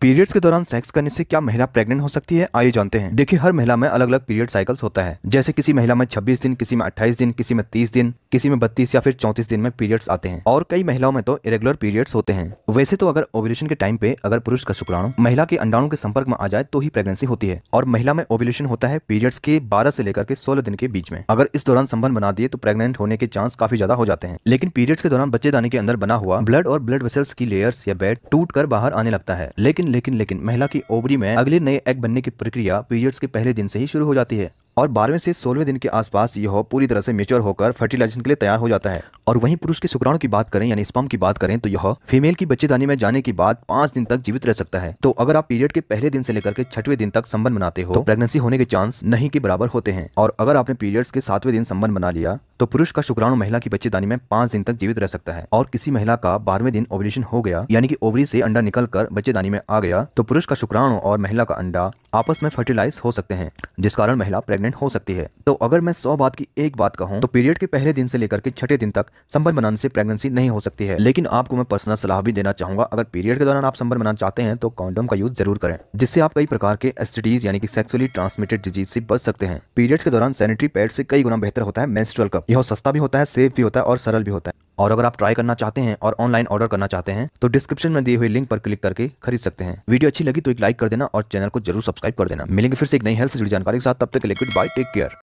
periods के दौरान sex करने से क्या महिला प्रेग्नेंट हो सकती है आइए जानते हैं देखिए हर महिला में अलग अलग पीरियड साइकिल्स होता है जैसे किसी महिला में 26 दिन किसी में 28 दिन किसी में 30 दिन किसी में 32 या फिर 34 दिन में पीरियड्स आते हैं और कई महिलाओं में तो इरेगुलर पीरियड्स होते हैं वैसे तो अगर ओवुलेशन के टाइम पे अगर पुरुष का शुक्राणु महिला के अंडाणु के संपर्क में आ जाए तो ही प्रेगनेंसी होती है और महिला में ओवुलेशन होता है पीरियड्स के बारह से लेकर के सोलह दिन के बीच में अगर इस दौरान संबंध बना दिए तो प्रेगनेंट होने के चांस काफी ज्यादा हो जाते हैं लेकिन पीरियड्स के दौरान बच्चेदानी के अंदर बना हुआ ब्लड और ब्लड वेसल्स की लेयर्स या बेड टूट कर बाहर आने लगता है लेकिन लेकिन लेकिन लेकिन महिला की ओवरी में अगले नए एग बनने की प्रक्रिया पीरियड्स के पहले दिन से ही शुरू हो जाती है और बारहवें से सोलहवें दिन के आसपास यह पूरी तरह से मेच्योर होकर फर्टिलाइजेशन के लिए तैयार हो जाता है और वहीं पुरुष के शुक्राणु की बात करें यानी स्पम की बात करें तो यह फीमेल की बच्चेदानी में जाने के बाद पांच दिन तक जीवित रह सकता है तो अगर आप पीरियड के पहले दिन से लेकर के छठवें दिन तक संबंध बनाते हो तो प्रेगनेंसी होने के चांस नहीं के बराबर होते हैं और अगर आपने पीरियड्स के सातवें दिन संबंध बना लिया तो पुरुष का शुक्राणु महिला की बच्चेदानी में पांच दिन तक जीवित रह सकता है और किसी महिला का बारहवें दिन ओवरेशन हो गया यानी कि ओवरी से अंडा निकल कर बच्चेदानी में आ गया तो पुरुष का शुक्राणु और महिला का अंडा आपस में फर्टिलाइज हो सकते हैं जिस कारण महिला प्रेग्नेंट हो सकती है तो अगर मैं सौ बात की एक बात कहूँ तो पीरियड के पहले दिन से लेकर के छठे दिन तक संबर बनाने से प्रेगनेंसी नहीं हो सकती है लेकिन आपको मैं पर्सनल सलाह भी देना चाहूंगा अगर पीरियड के दौरान आप संबर बनाना चाहते हैं तो कॉन्डोम का यूज जरूर करें जिससे आप कई प्रकार के एसटीडीज यानी कि सेक्सुअली ट्रांसमिटेड डिजीज से बच सकते हैं पीरियड्स के दौरान सैनिटरी पैड से कई गुना बेहतर होता है मेंस्ट्रुअल कप यह सस्ता भी होता है सेफ भी होता है और सरल भी होता है और अगर आप ट्राई करना चाहते हैं और ऑनलाइन ऑर्डर करना चाहते हैं तो डिस्क्रिप्शन में दिए हुए लिंक पर क्लिक करके खरीद सकते हैं वीडियो अच्छी लगी तो एक लाइक कर देना और चैनल को जरूर सब्सक्राइब कर देना मिलेंगे फिर से एक नई हेल्थ से जुड़ी जानकारी के साथ तब तक के लिए गुड बाय टेक केयर